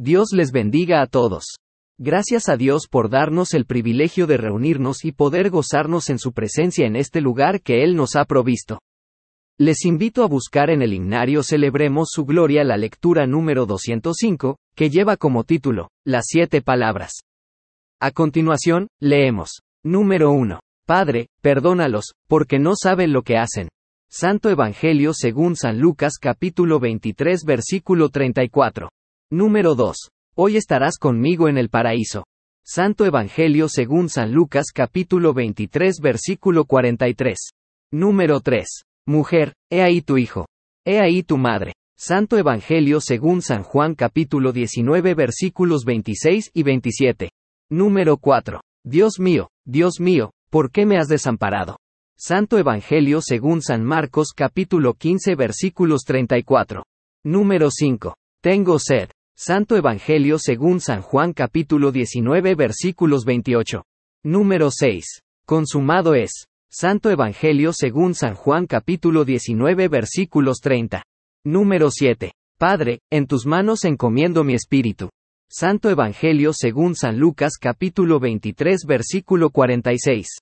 Dios les bendiga a todos. Gracias a Dios por darnos el privilegio de reunirnos y poder gozarnos en su presencia en este lugar que Él nos ha provisto. Les invito a buscar en el himnario Celebremos su Gloria la lectura número 205, que lleva como título, Las siete palabras. A continuación, leemos. Número 1. Padre, perdónalos, porque no saben lo que hacen. Santo Evangelio según San Lucas capítulo 23 versículo 34. Número 2. Hoy estarás conmigo en el paraíso. Santo Evangelio según San Lucas capítulo 23 versículo 43. Número 3. Mujer, he ahí tu hijo. He ahí tu madre. Santo Evangelio según San Juan capítulo 19 versículos 26 y 27. Número 4. Dios mío, Dios mío, ¿por qué me has desamparado? Santo Evangelio según San Marcos capítulo 15 versículos 34. Número 5. Tengo sed. Santo Evangelio según San Juan capítulo 19 versículos 28. Número 6. Consumado es. Santo Evangelio según San Juan capítulo 19 versículos 30. Número 7. Padre, en tus manos encomiendo mi espíritu. Santo Evangelio según San Lucas capítulo 23 versículo 46.